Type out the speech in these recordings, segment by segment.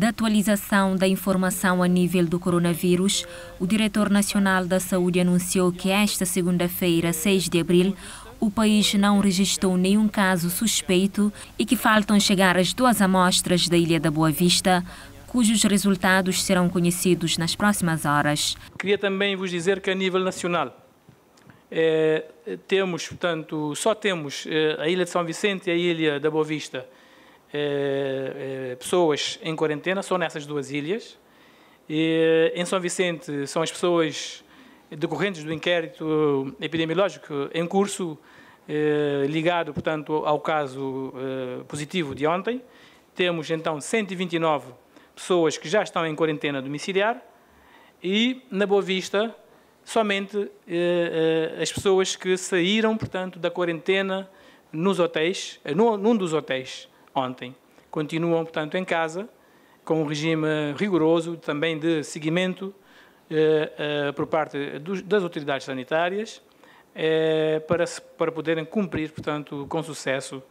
da atualização da informação a nível do coronavírus, o Diretor Nacional da Saúde anunciou que esta segunda-feira, 6 de abril, o país não registrou nenhum caso suspeito e que faltam chegar as duas amostras da Ilha da Boa Vista, cujos resultados serão conhecidos nas próximas horas. Queria também vos dizer que a nível nacional é, temos, portanto, só temos é, a Ilha de São Vicente e a Ilha da Boa Vista é, é, pessoas em quarentena, só nessas duas ilhas. E, em São Vicente, são as pessoas decorrentes do inquérito epidemiológico em curso, eh, ligado, portanto, ao caso eh, positivo de ontem. Temos, então, 129 pessoas que já estão em quarentena domiciliar e, na Boa Vista, somente eh, as pessoas que saíram, portanto, da quarentena nos hotéis, num dos hotéis, ontem. Continuam, portanto, em casa, com um regime rigoroso também de seguimento eh, eh, por parte dos, das autoridades sanitárias eh, para, para poderem cumprir, portanto, com sucesso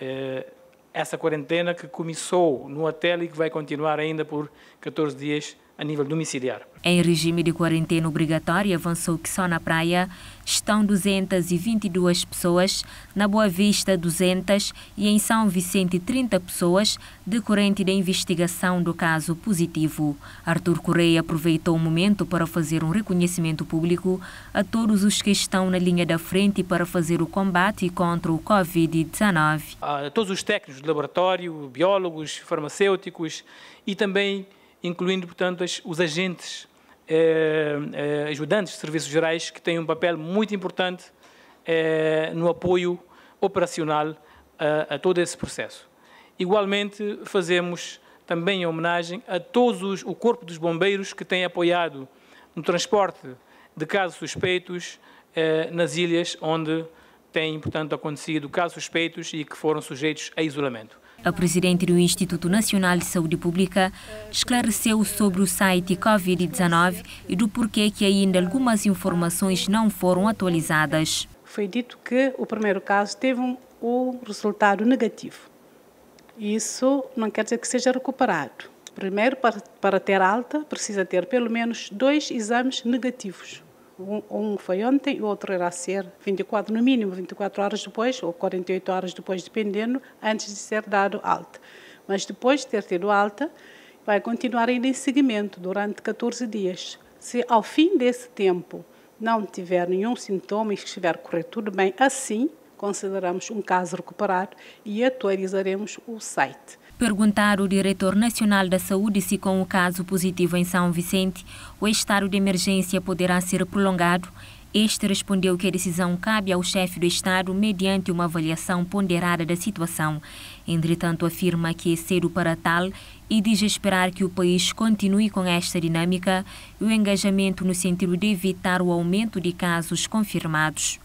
eh, essa quarentena que começou no hotel e que vai continuar ainda por 14 dias a nível domiciliar. Em regime de quarentena obrigatória, avançou que só na praia estão 222 pessoas, na Boa Vista 200 e em São Vicente 30 pessoas, decorrente da investigação do caso positivo. Arthur Correia aproveitou o momento para fazer um reconhecimento público a todos os que estão na linha da frente para fazer o combate contra o Covid-19. A todos os técnicos de laboratório, biólogos, farmacêuticos e também incluindo, portanto, as, os agentes eh, eh ajudantes de serviços gerais, que têm um papel muito importante eh, no apoio operacional a, a todo esse processo. Igualmente, fazemos também homenagem a todos os, o corpo dos bombeiros que tem apoiado no transporte de casos suspeitos eh, nas ilhas onde têm, portanto, acontecido casos suspeitos e que foram sujeitos a isolamento. A presidente do Instituto Nacional de Saúde Pública esclareceu sobre o site Covid-19 e do porquê que ainda algumas informações não foram atualizadas. Foi dito que o primeiro caso teve um, um resultado negativo. Isso não quer dizer que seja recuperado. Primeiro, para, para ter alta, precisa ter pelo menos dois exames negativos. Um, foi ontem, o outro irá ser 24, no mínimo 24 horas depois, ou 48 horas depois, dependendo, antes de ser dado alta. Mas depois de ter tido alta, vai continuar ainda em seguimento durante 14 dias. Se ao fim desse tempo não tiver nenhum sintoma e estiver correr tudo bem, assim consideramos um caso recuperado e atualizaremos o site. Perguntar o diretor nacional da saúde se com o caso positivo em São Vicente, o estado de emergência poderá ser prolongado, este respondeu que a decisão cabe ao chefe do Estado mediante uma avaliação ponderada da situação. Entretanto, afirma que é cedo para tal e diz esperar que o país continue com esta dinâmica e o engajamento no sentido de evitar o aumento de casos confirmados.